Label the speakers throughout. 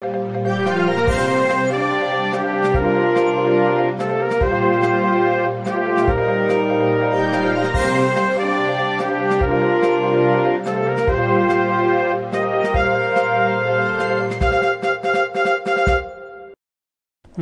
Speaker 1: Música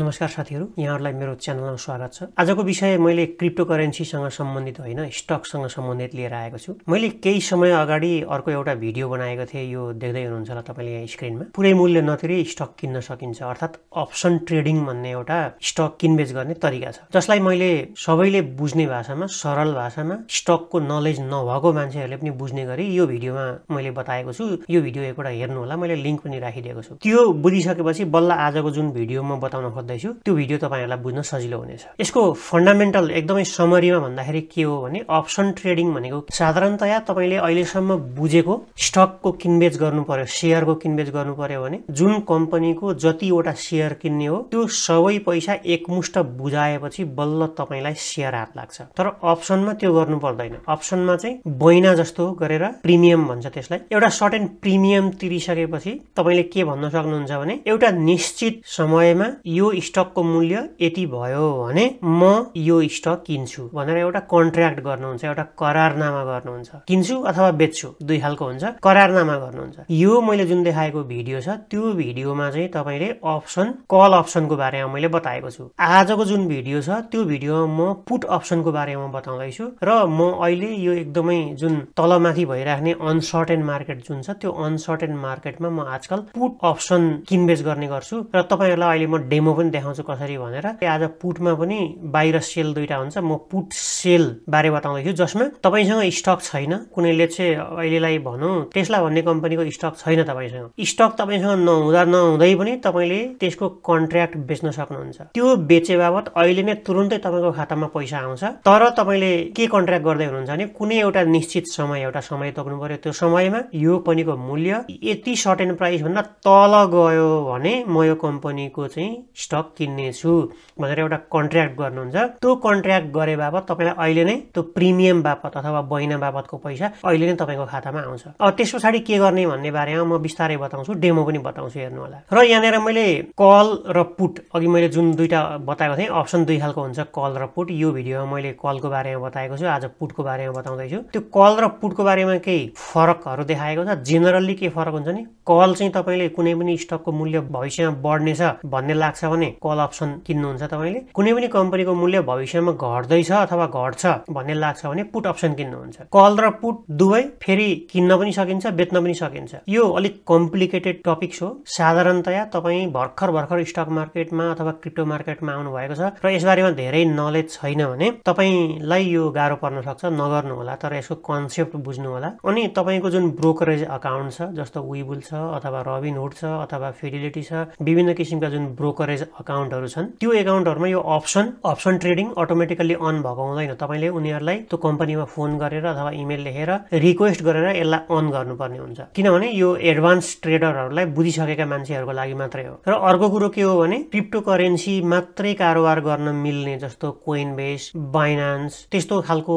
Speaker 1: नमस्कार साथीहरू यहाँहरूलाई मेरो च्यानलमा स्वागत छ आजको विषय मैले क्रिप्टो करेन्सीसँग सम्बन्धित होइन स्टकसँग सम्बन्धित लिएर आएको छु मैले केही समय अगाडि अर्को एउटा भिडियो बनाएको थिएँ यो देख्दै हुनुहुन्छ होला तपाईँले यहाँ स्क्रिनमा पुरै मूल्य नतिरी स्टक किन्न सकिन्छ अर्थात् अप्सन ट्रेडिङ भन्ने एउटा स्टक किनबेच गर्ने तरिका छ जसलाई मैले सबैले बुझ्ने भाषामा सरल भाषामा स्टकको नलेज नभएको मान्छेहरूले पनि बुझ्ने गरी यो भिडियोमा मैले बताएको छु यो भिडियो एकपल्ट होला मैले लिङ्क पनि राखिदिएको छु त्यो बुझिसकेपछि बल्ल आजको जुन भिडियो म बताउन खोज्दै गर्दैछु त्यो भिडियो तपाईँहरूलाई बुझ्न सजिलो हुनेछ यसको फन्डामेन्टल एकदमै समरीमा भन्दाखेरि के हो भने अप्सन ट्रेडिङ भनेको साधारणतया तपाईँले अहिलेसम्म बुझेको स्टकको किनबेच गर्नु पर्यो सेयरको किनबेच गर्नु पर्यो भने जुन कम्पनीको जतिवटा सेयर किन्ने हो त्यो सबै पैसा एकमुष्ट बुझाएपछि बल्ल तपाईँलाई सेयर हात लाग्छ तर अप्सनमा त्यो गर्नु पर्दैन अप्सनमा चाहिँ बैना जस्तो गरेर प्रिमियम भन्छ त्यसलाई एउटा सर्टेन प्रिमियम तिरिसकेपछि तपाईँले के भन्न सक्नुहुन्छ भने एउटा निश्चित समयमा यो स्टकको मूल्य यति भयो भने म यो स्टक किन्छु भनेर एउटा कन्ट्र्याक्ट गर्नुहुन्छ एउटा करारनामा गर्नुहुन्छ किन्छु अथवा बेच्छु दुई खालको हुन्छ करारनामा गर्नुहुन्छ यो मैले जुन देखाएको भिडियो छ त्यो भिडियोमा चाहिँ तपाईँले अप्सन कल अप्सनको बारेमा मैले बताएको छु आजको जुन भिडियो छ त्यो भिडियोमा म पुट अप्सनको बारेमा बताउँदैछु र म अहिले यो एकदमै जुन तलमाथि भइराख्ने अनसर्टेन मार्केट जुन छ त्यो अनसर्टेन मार्केटमा म आजकल पुट अप्सन किनबेच गर्ने गर्छु र तपाईँहरूलाई अहिले म डेमो पनि देखाउँछु कसरी भनेर आज पुटमा पनि बाहिर सेल दुइटा हुन्छ म पुट सेल बारे बताउँदैछु जसमा तपाईँसँग स्टक छैन कुनैले चाहिँ अहिलेलाई भनौँ टेस्ला भन्ने कम्पनीको स्टक छैन तपाईँसँग स्टक तपाईँसँग नहुँदा नहुँदै पनि तपाईँले त्यसको कन्ट्र्याक्ट बेच्न सक्नुहुन्छ त्यो बेचे बाबत अहिले नै तुरुन्तै तपाईँको खातामा पैसा आउँछ तर तपाईँले के कन्ट्र्याक्ट गर्दै हुनुहुन्छ भने कुनै एउटा निश्चित समय एउटा समय तोक्नु पर्यो त्यो समयमा यो पनिको मूल्य यति सर्टेन प्राइसभन्दा तल गयो भने म यो कम्पनीको चाहिँ स्टक थप किन्नेछु भनेर एउटा कन्ट्र्याक्ट गर्नुहुन्छ त्यो कन्ट्र्याक्ट गरे बापत तपाईँलाई अहिले नै त्यो प्रिमियम बापत अथवा बैना बापतको पैसा अहिले नै तपाईँको खातामा आउँछ अब त्यस पछाडि के गर्ने भन्ने बारेमा म बिस्तारै बताउँछु डेमो पनि बताउँछु हेर्नु होला र यहाँनिर मैले कल र पुट अघि मैले जुन दुईवटा बताएको थिएँ अप्सन दुई खालको हुन्छ कल र पुट यो भिडियोमा मैले कलको बारेमा बताएको छु आज पुटको बारेमा बताउँदैछु त्यो कल र पुटको बारेमा केही फरकहरू देखाएको छ जेनरल्ली के फरक हुन्छ नि कल चाहिँ तपाईँले कुनै पनि स्टकको मूल्य भविष्यमा बढ्नेछ भन्ने लाग्छ भने कल अप्सन किन्नुहुन्छ तपाईँले कुनै पनि कम्पनीको मूल्य भविष्यमा घट्दैछ अथवा घट्छ भन्ने लाग्छ भने पुट अप्सन किन्नुहुन्छ कल र पुट दुवै फेरि किन्न पनि सकिन्छ बेच्न पनि सकिन्छ यो अलिक कम्प्लिकेटेड टपिक्स हो साधारणतया तपाईँ भर्खर भर्खर स्टक मार्केटमा अथवा क्रिप्टो मार्केटमा आउनु भएको छ र यसबारेमा धेरै नलेज छैन भने तपाईँलाई यो गाह्रो पर्न सक्छ नगर्नु होला तर यसको कन्सेप्ट बुझ्नु होला अनि तपाईँको जुन ब्रोकरेज अकाउन्ट छ जस्तो विबुल छ अथवा रबिन हुड छ अथवा फिडिलिटी छ विभिन्न किसिमका जुन ब्रोकरेज एकाउन्टहरू छन् त्यो एकाउन्टहरूमा यो option option trading automatically on भएको हुँदैन तपाईँले उनीहरूलाई त्यो कम्पनीमा फोन गरेर अथवा इमेल लेखेर रिक्वेस्ट गरेर यसलाई अन गर्नुपर्ने हुन्छ किनभने यो एडभान्स ट्रेडरहरूलाई बुझिसकेका मान्छेहरूको लागि मात्रै हो र अर्को कुरो के हो भने क्रिप्टो करेन्सी मात्रै कारोबार गर्न मिल्ने जस्तो कोइन बेस बाइनान्स त्यस्तो खालको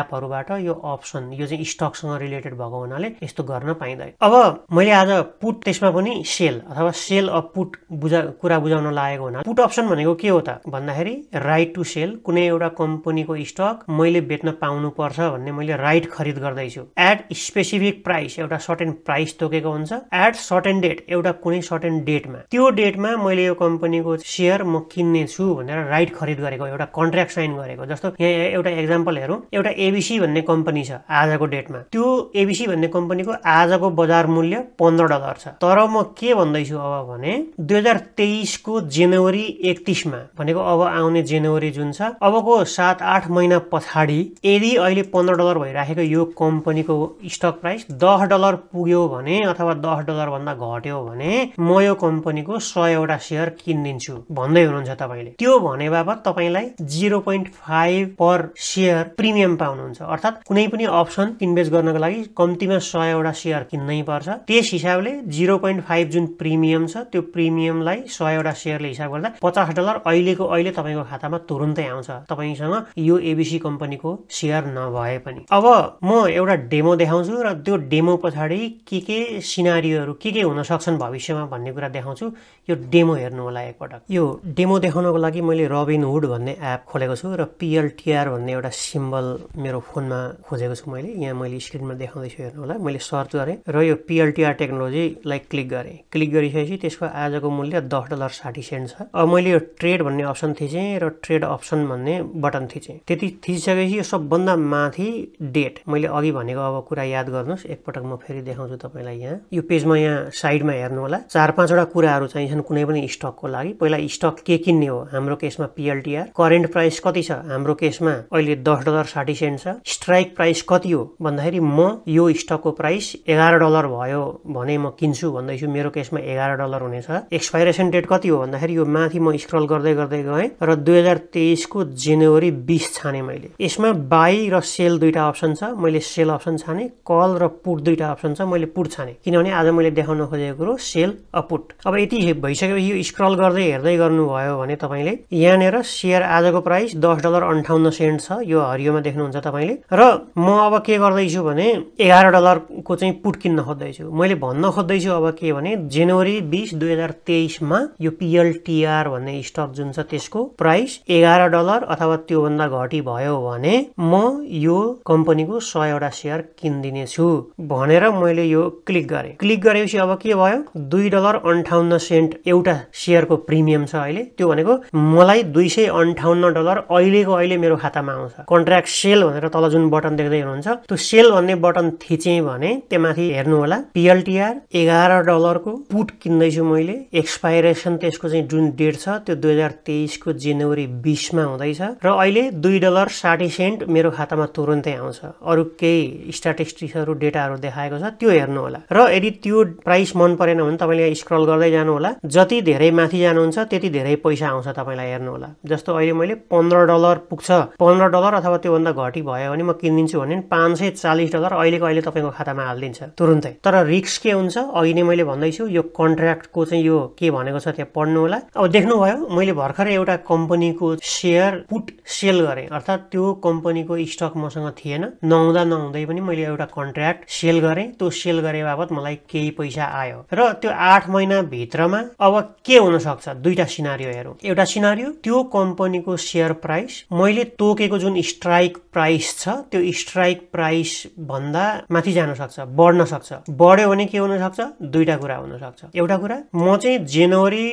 Speaker 1: एपहरूबाट यो अप्सन यो चाहिँ स्टकसँग रिलेटेड भएको हुनाले यस्तो गर्न पाइँदैन अब मैले आज पुट त्यसमा पनि सेल अथवा सेल अफ पुट बुझा कुरा बुझाउन लागेको हुनाले पुट अप्सन भनेको के हो त भन्दाखेरि राइट टु सेल कुनै एउटा कम्पनीको स्टक मैले बेच्न पाउनुपर्छ भन्ने मैले राइट खरिद गर्दैछु एट स्पेसिफिक प्राइस एउटा सर्टेन प्राइस तोकेको हुन्छ एट सर्टेन डेट एउटा कुनै सर्टेन डेटमा त्यो डेटमा मैले यो कम्पनीको सेयर म किन्ने छु भनेर राइट खरिद गरेको एउटा कन्ट्र्याक्ट साइन गरेको जस्तो यहाँ एउटा एक्जाम्पल हेरौँ एउटा एबिसी भन्ने कम्पनी छ आजको डेटमा त्यो एबिसी भन्ने कम्पनीको आजको बजार मूल्य पन्ध्र डलर छ तर म के भन्दैछु अब भने दुई हजार तेइसको जेन जनवरी एकतिसमा भनेको अब आउने जनवरी जुन छ अबको सात आठ महिना पछाडि यदि अहिले पन्ध्र डलर भइराखेको यो कम्पनीको स्टक प्राइस दस डलर पुग्यो भने अथवा दस भन्दा घट्यो भने म यो कम्पनीको सयवटा सेयर किनिदिन्छु भन्दै हुनुहुन्छ तपाईँले त्यो भने बापत तपाईँलाई zero point five per share premium पाउनुहुन्छ अर्थात् कुनै पनि अप्सन इन्भेस्ट गर्नको लागि कम्तीमा सयवटा सेयर किन्नै पर्छ त्यस हिसाबले जिरो पोइन्ट फाइभ जुन प्रिमियम छ त्यो प्रिमियमलाई सयवटा सेयरले हिसाब गर्दा पचास डलर अहिलेको अहिले तपाईँको खातामा तुरुन्तै आउँछ तपाईँसँग यो एबिसी कम्पनीको सेयर नभए पनि अब म एउटा डेमो देखाउँछु र त्यो डेमो पछाडि के के सिनारीहरू के के हुन सक्छन् भविष्यमा भन्ने कुरा देखाउँछु यो डेमो हेर्नु होला एकपटक यो डेमो देखाउनको लागि मैले रबिन रबिनहुड भन्ने एप खोलेको छु र पिएलटिआर भन्ने एउटा सिम्बल मेरो फोनमा खोजेको छु मैले यहाँ मैले स्क्रिनमा देखाउँदैछु हेर्नु होला मैले सर्च गरेँ र यो पिएलटिआर टेक्नोलोजीलाई क्लिक गरेँ क्लिक गरिसकेपछि त्यसको आजको मूल्य दस डलर साठी सेन्ट छ अब मैले यो ट्रेड भन्ने अप्सन थिचेँ र ट्रेड अप्सन भन्ने बटन थिचेँ त्यति थिचिसकेपछि यो सबभन्दा माथि डेट मैले अघि भनेको अब कुरा याद गर्नुहोस् एकपटक म फेरि देखाउँछु तपाईँलाई यहाँ यो पेजमा यहाँ साइडमा हेर्नु होला चार पाँचवटा कुराहरू चाहिन्छन् कुनै पनि स्टकको लागि पहिला स्टक के किन्ने हो हाम्रो केसमा पिएलटिआर करेन्ट प्राइस कति छ हाम्रो केसमा अहिले दस डलर साठी सेन्ट छ स्ट्राइक प्राइस कति हो भन्दाखेरि म यो स्टकको प्राइस एघार डलर भयो भने म किन्छु भन्दैछु मेरो केसमा एघार डलर हुनेछ एक्सपाइरेसन डेट कति हो भन्दाखेरि यो माथि म स्क्रल गर्दै गर्दै गएँ र दुई हजार तेइसको जनवरी बिस छाने मैले यसमा बाई र सेल दुईवटा अप्सन छ मैले सेल अप्सन छाने कल र पुट दुईवटा अप्सन छ मैले पुट छाने किनभने आज मैले देखाउन खोजेको कुरो सेल पुट अब यति भइसकेपछि यो स्क्रल गर्दै हेर्दै गर्नुभयो भने तपाईँले यहाँनिर सेयर आजको प्राइस दस डलर अन्ठाउन्न सेन्ट छ यो हरियोमा देख्नुहुन्छ तपाईँले र म अब के गर्दैछु भने एघार डलरको चाहिँ पुट किन्न खोज्दैछु मैले भन्न खोज्दैछु अब के भने जनवरी बिस दुई हजार तेइसमा यो पिएलटी पिआर भन्ने स्टक जुन छ त्यसको प्राइस एघार डलर अथवा त्योभन्दा घटी भयो भने म यो कम्पनीको सयवटा सेयर किनिदिने छु भनेर मैले यो क्लिक गरेँ क्लिक गरेपछि अब के भयो दुई डलर अन्ठाउन्न सेन्ट एउटा सेयरको प्रिमियम छ अहिले त्यो भनेको मलाई दुई सय अन्ठाउन्न डलर अहिलेको अहिले मेरो खातामा आउँछ कन्ट्राक्ट सेल भनेर तल जुन बटन देख्दै हुनुहुन्छ त्यो सेल भन्ने बटन थिचे भने त्यहाँमाथि हेर्नुहोला पिएलटिआर एघार डलरको पुट किन्दैछु मैले एक्सपाइरेसन त्यसको चाहिँ जुन डेट छ त्यो दुई हजार तेइसको जनवरी बिसमा हुँदैछ र अहिले दुई डलर साठी सेन्ट मेरो खातामा तुरुन्तै आउँछ अरू केही स्ट्याटिस्टिक्सहरू डेटाहरू देखाएको छ त्यो हेर्नुहोला र यदि त्यो प्राइस मन परेन भने तपाईँले यहाँ स्क्रल गर्दै जानुहोला जति धेरै माथि जानुहुन्छ त्यति धेरै पैसा आउँछ तपाईँलाई हेर्नुहोला जस्तो अहिले मैले पन्ध्र डलर पुग्छ पन्ध्र डलर अथवा त्योभन्दा घटी भयो भने म किनिदिन्छु भने पाँच सय चालिस डलर अहिलेको अहिले तपाईँको खातामा हालिदिन्छ तुरुन्तै तर रिक्स के हुन्छ अहिले नै मैले भन्दैछु यो कन्ट्र्याक्टको चाहिँ यो के भनेको छ त्यहाँ पढ्नु होला अब देख्नुभयो मैले भर्खर एउटा कम्पनीको सेयर पुट सेल गरेँ अर्थात् त्यो कम्पनीको स्टक मसँग थिएन नहुँदा नहुँदै पनि मैले एउटा कन्ट्र्याक्ट सेल गरेँ त्यो सेल गरे बापत मलाई केही पैसा आयो र त्यो आठ महिनाभित्रमा अब के हुन सक्छ दुईटा सिनारियो हेरौँ एउटा सिनारियो त्यो कम्पनीको सेयर प्राइस मैले तोकेको जुन स्ट्राइक प्राइस छ त्यो स्ट्राइक प्राइस भन्दा माथि जान सक्छ बढ्न सक्छ बढ्यो भने के हुन सक्छ दुईटा कुरा हुन सक्छ एउटा कुरा म चाहिँ जनवरी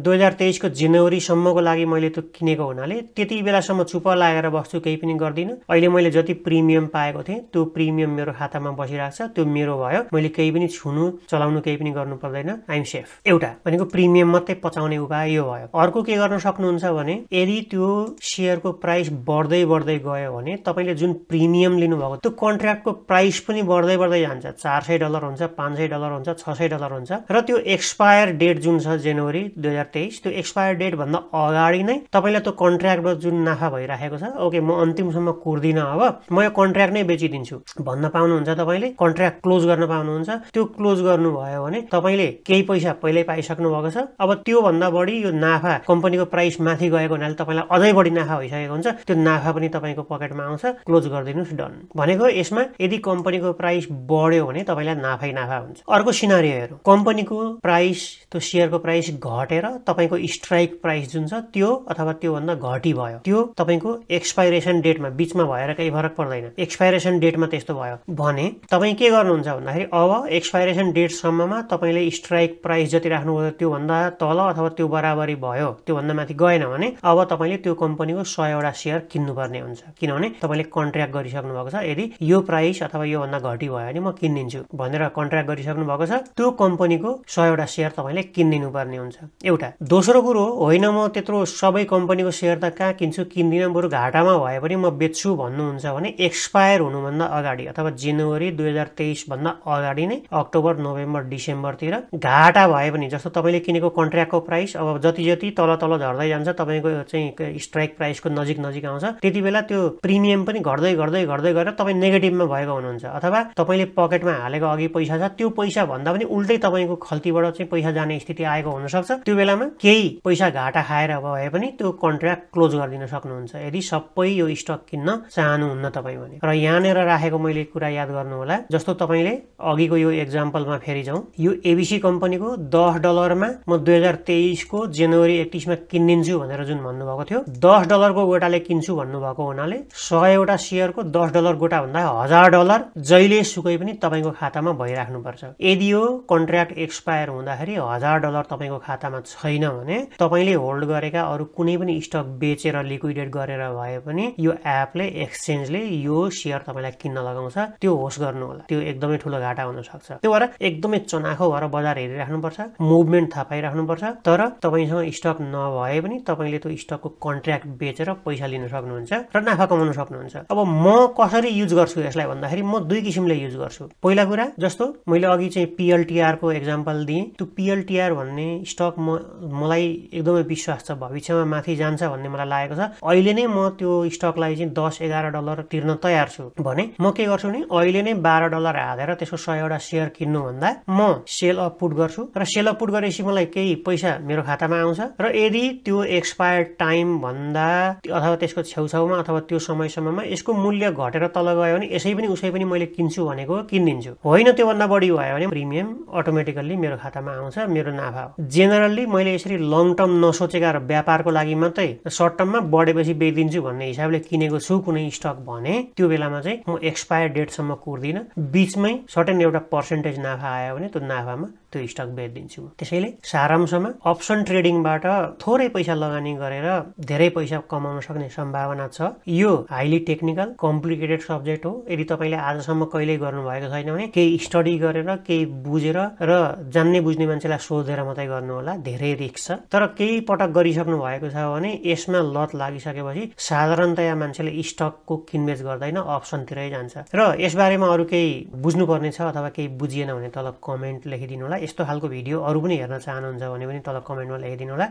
Speaker 1: दुई दुई हजार तेइसको जनवरीसम्मको लागि मैले त्यो किनेको हुनाले त्यति बेलासम्म चुप लागेर बस्छु केही पनि गर्दिनँ अहिले मैले जति प्रिमियम पाएको थिएँ त्यो प्रिमियम मेरो खातामा बसिरहेको छ त्यो मेरो भयो मैले केही पनि छुनु चलाउनु केही पनि गर्नु पर्दैन आइएम सेफ एउटा भनेको प्रिमियम मात्रै पचाउने उपाय यो भयो अर्को के गर्न सक्नुहुन्छ भने यदि त्यो सेयरको प्राइस बढ्दै बढ्दै गयो भने तपाईँले जुन प्रिमियम लिनुभएको त्यो कन्ट्र्याक्टको प्राइस पनि बढ्दै बढ्दै जान्छ चार सय डलर हुन्छ पाँच सय डलर हुन्छ छ सय डलर हुन्छ र त्यो एक्सपायर डेट जुन छ जनवरी दुई हजार तेइस तेइस त्यो एक्सपायर डेट भन्दा अगाडि नै तपाईँलाई त्यो कन्ट्र्याक्टबाट जुन नाफा भइराखेको छ ओके म अन्तिमसम्म कुर्दिनँ अब म यो कन्ट्र्याक्ट नै बेचिदिन्छु भन्न पाउनुहुन्छ तपाईँले कन्ट्र्याक्ट क्लोज गर्न पाउनुहुन्छ त्यो क्लोज गर्नुभयो भने तपाईँले केही पैसा पहिल्यै पाइसक्नु भएको छ अब त्योभन्दा बढी यो नाफा कम्पनीको प्राइस माथि गएको हुनाले तपाईँलाई अझै बढी नाफा भइसकेको हुन्छ त्यो नाफा पनि तपाईँको पकेटमा आउँछ क्लोज गरिदिनुहोस् डन भनेको यसमा यदि कम्पनीको प्राइस बढ्यो भने तपाईँलाई नाफै नाफा हुन्छ अर्को हेरौँ कम्पनीको प्राइस त्यो सेयरको प्राइस घटेर तपाईँको स्ट्राइक प्राइस जुन छ त्यो अथवा त्योभन्दा घटी भयो त्यो तपाईँको एक्सपाइरेसन डेटमा बिचमा भएर केही फरक पर्दैन एक्सपाइरेसन डेटमा त्यस्तो भयो भने तपाईँ के गर्नुहुन्छ भन्दाखेरि अब एक्सपाइरेसन डेटसम्ममा तपाईँले स्ट्राइक प्राइस जति राख्नुभयो त्योभन्दा तल अथवा त्यो बराबरी भयो त्योभन्दा माथि गएन भने अब तपाईँले त्यो कम्पनीको सयवटा सेयर किन्नुपर्ने हुन्छ किनभने तपाईँले कन्ट्र्याक्ट गरिसक्नु भएको छ यदि यो प्राइस अथवा योभन्दा घटी भयो भने म किनिदिन्छु भनेर कन्ट्र्याक्ट गरिसक्नु भएको छ त्यो कम्पनीको सयवटा सेयर तपाईँले किनिदिनु पर्ने हुन्छ एउटा दोस्रो कुरो होइन म त्यत्रो सबै कम्पनीको सेयर त कहाँ किन्छु किन्दिनँ बरु घाटामा भए पनि म बेच्छु भन्नुहुन्छ भने एक्सपायर हुनुभन्दा अगाडि अथवा जनवरी दुई हजार तेइसभन्दा अगाडि नै अक्टोबर नोभेम्बर डिसेम्बरतिर घाटा भए पनि जस्तो तपाईँले किनेको कन्ट्र्याक्टको प्राइस अब जति जति तल तल झर्दै जान्छ तपाईँको चाहिँ स्ट्राइक प्राइसको नजिक नजिक आउँछ त्यति बेला त्यो प्रिमियम पनि घट्दै घट्दै घट्दै गएर तपाईँ नेगेटिभमा भएको हुनुहुन्छ अथवा तपाईँले पकेटमा हालेको अघि पैसा छ त्यो पैसा भन्दा पनि उल्टै तपाईँको खल्तीबाट चाहिँ पैसा जाने स्थिति आएको हुनसक्छ त्यो बेलामा केही पैसा घाटा खाएर भए पनि त्यो कन्ट्र्याक्ट क्लोज गरिदिन सक्नुहुन्छ यदि सबै यो स्टक किन्न चाहनुहुन्न तपाईँ भने र यहाँनिर राखेको मैले कुरा याद गर्नु होला जस्तो तपाईँले अघिको यो एक्जाम्पलमा फेरि जाउँ यो एबिसी कम्पनीको दस डलरमा म दुई हजार तेइसको जनवरी एकतिसमा किनिदिन्छु भनेर जुन भन्नुभएको थियो दस डलरको गोटाले किन्छु भन्नुभएको हुनाले सयवटा सेयरको दस डलर गोटा भन्दा हजार डलर जहिले सुकै पनि तपाईँको खातामा भइराख्नुपर्छ यदि यो कन्ट्र्याक्ट एक्सपायर हुँदाखेरि हजार डलर तपाईँको खातामा छैन छैन भने तपाईँले होल्ड गरेका अरू कुनै पनि स्टक बेचेर लिक्विडेट गरेर भए पनि यो एपले एक्सचेन्जले यो सेयर तपाईँलाई किन्न लगाउँछ त्यो होस् गर्नु होला त्यो एकदमै ठुलो घाटा हुन सक्छ त्यो भएर एकदमै चनाखो भएर बजार हेरिराख्नुपर्छ मुभमेन्ट थाहा पाइराख्नुपर्छ तर तपाईँसँग स्टक नभए पनि तपाईँले त्यो स्टकको कन्ट्र्याक्ट बेचेर पैसा लिन सक्नुहुन्छ र नाफा कमाउन सक्नुहुन्छ अब म कसरी युज गर्छु यसलाई भन्दाखेरि म दुई किसिमले युज गर्छु पहिला कुरा जस्तो मैले अघि चाहिँ पिएलटिआरको एक्जाम्पल दिएँ त्यो पिएलटिआर भन्ने स्टक म मलाई एकदमै विश्वास छ भविष्यमा माथि जान्छ भन्ने मलाई लागेको छ अहिले नै म त्यो स्टकलाई चाहिँ दस एघार डलर तिर्न तयार छु भने म के गर्छु भने अहिले नै बाह्र डलर हालेर त्यसको सयवटा सेयर किन्नुभन्दा म सेल अप पुट गर्छु र सेल अप पुट गरेपछि मलाई केही पैसा मेरो खातामा आउँछ र यदि त्यो एक्सपायर टाइम भन्दा अथवा त्यसको छेउछाउमा अथवा त्यो समयसम्ममा यसको मूल्य घटेर तल गयो भने यसै पनि उसै पनि मैले किन्छु भनेको किनिदिन्छु होइन त्योभन्दा बढी भयो भने प्रिमियम अटोमेटिकल्ली मेरो खातामा आउँछ मेरो नाफा हो जेनरल्ली मैले यसरी लङ टर्म नसोचेका र व्यापारको लागि मात्रै सर्ट टर्ममा बढेपछि बेचिदिन्छु भन्ने हिसाबले किनेको छु कुनै स्टक भने त्यो बेलामा चाहिँ म एक्सपायर डेटसम्म कुर्दिनँ बिचमै सर्टेन एउटा पर्सेन्टेज नाफा आयो भने त्यो नाफामा त्यो स्टक बेचिदिन्छु म त्यसैले सारांशमा अप्सन ट्रेडिङबाट थोरै पैसा लगानी गरेर धेरै पैसा कमाउन सक्ने सम्भावना छ यो हाइली टेक्निकल कम्प्लिकेटेड सब्जेक्ट हो यदि तपाईँले आजसम्म कहिल्यै गर्नुभएको छैन भने केही स्टडी गरेर केही बुझेर र जान्ने बुझ्ने मान्छेलाई सोधेर मात्रै गर्नुहोला धेरै रिस्क छ तर केही पटक गरिसक्नु भएको छ भने यसमा लत लागिसकेपछि साधारणतया मान्छेले स्टकको किनबेच गर्दैन अप्सनतिरै जान्छ र यसबारेमा अरू केही बुझ्नुपर्ने छ अथवा केही बुझिएन भने तल कमेन्ट लेखिदिनु होला यस्तो खालको भिडियो अरू पनि हेर्न चाहनुहुन्छ भने पनि तल कमेन्टमा लेखिदिनु होला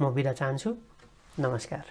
Speaker 1: म बिदा चाहन्छु नमस्कार